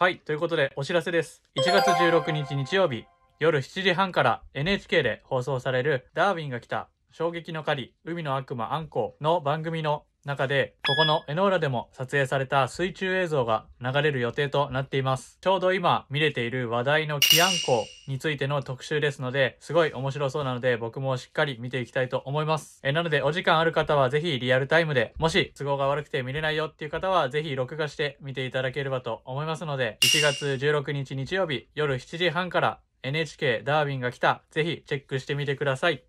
はい、ということでお知らせです。1月16日日曜日、夜7時半から NHK で放送されるダーウィンが来た衝撃の狩り、海の悪魔アンコウの番組の中で、ここの江ノ浦でも撮影された水中映像が流れる予定となっています。ちょうど今見れている話題のキアンコについての特集ですので、すごい面白そうなので僕もしっかり見ていきたいと思います。えなのでお時間ある方はぜひリアルタイムで、もし都合が悪くて見れないよっていう方はぜひ録画して見ていただければと思いますので、1月16日日曜日夜7時半から NHK ダーウィンが来た、ぜひチェックしてみてください。